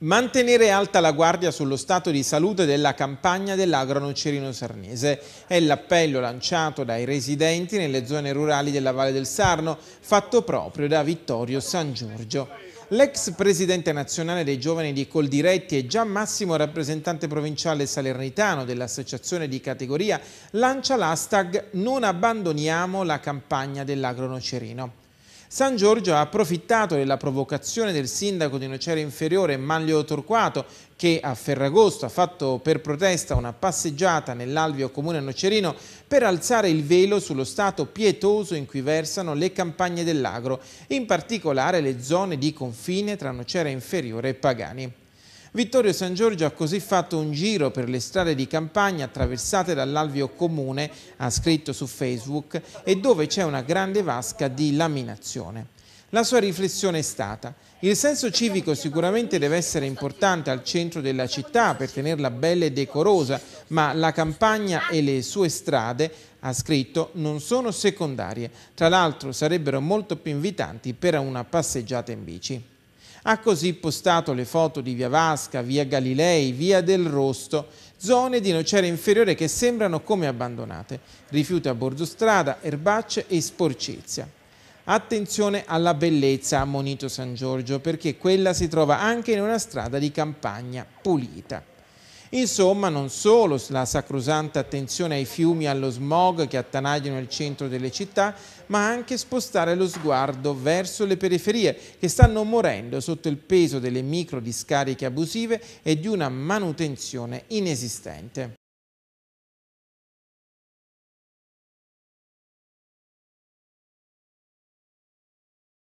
Mantenere alta la guardia sullo stato di salute della campagna dellagro sarnese è l'appello lanciato dai residenti nelle zone rurali della Valle del Sarno, fatto proprio da Vittorio San Giorgio. L'ex presidente nazionale dei giovani di Coldiretti e già massimo rappresentante provinciale salernitano dell'associazione di categoria lancia l'hashtag Non abbandoniamo la campagna dell'agro-nocerino. San Giorgio ha approfittato della provocazione del sindaco di Nocera Inferiore Manlio Torquato che a Ferragosto ha fatto per protesta una passeggiata nell'alvio comune nocerino per alzare il velo sullo stato pietoso in cui versano le campagne dell'agro, in particolare le zone di confine tra Nocera Inferiore e Pagani. Vittorio San Giorgio ha così fatto un giro per le strade di campagna attraversate dall'alvio comune, ha scritto su Facebook, e dove c'è una grande vasca di laminazione. La sua riflessione è stata il senso civico sicuramente deve essere importante al centro della città per tenerla bella e decorosa, ma la campagna e le sue strade, ha scritto, non sono secondarie. Tra l'altro sarebbero molto più invitanti per una passeggiata in bici. Ha così postato le foto di via Vasca, via Galilei, via del Rosto, zone di nocera inferiore che sembrano come abbandonate, rifiuti a bordo strada, erbacce e sporcizia. Attenzione alla bellezza, ha monito San Giorgio, perché quella si trova anche in una strada di campagna pulita. Insomma, non solo la sacrosanta attenzione ai fiumi e allo smog che attanagliano il centro delle città, ma anche spostare lo sguardo verso le periferie che stanno morendo sotto il peso delle micro discariche abusive e di una manutenzione inesistente.